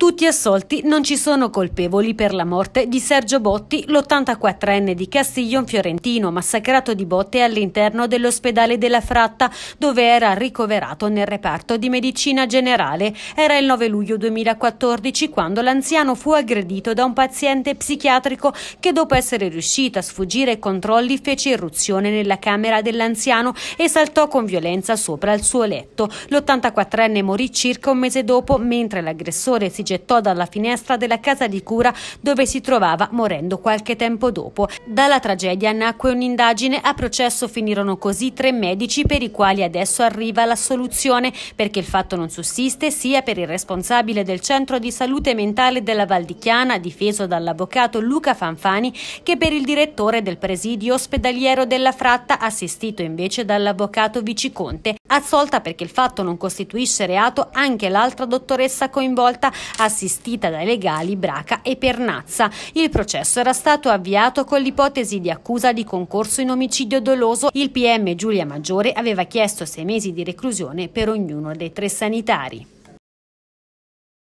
tutti assolti, non ci sono colpevoli per la morte di Sergio Botti, l'84enne di Castiglion Fiorentino, massacrato di botte all'interno dell'ospedale della Fratta, dove era ricoverato nel reparto di medicina generale. Era il 9 luglio 2014 quando l'anziano fu aggredito da un paziente psichiatrico che dopo essere riuscito a sfuggire ai controlli fece irruzione nella camera dell'anziano e saltò con violenza sopra il suo letto. L'84enne morì circa un mese dopo, mentre l'aggressore si gettò dalla finestra della casa di cura dove si trovava morendo qualche tempo dopo. Dalla tragedia nacque un'indagine, a processo finirono così tre medici per i quali adesso arriva la soluzione perché il fatto non sussiste sia per il responsabile del centro di salute mentale della Valdichiana difeso dall'avvocato Luca Fanfani che per il direttore del presidio ospedaliero della Fratta assistito invece dall'avvocato Viciconte Assolta perché il fatto non costituisce reato anche l'altra dottoressa coinvolta, assistita dai legali Braca e Pernazza. Il processo era stato avviato con l'ipotesi di accusa di concorso in omicidio doloso. Il PM Giulia Maggiore aveva chiesto sei mesi di reclusione per ognuno dei tre sanitari.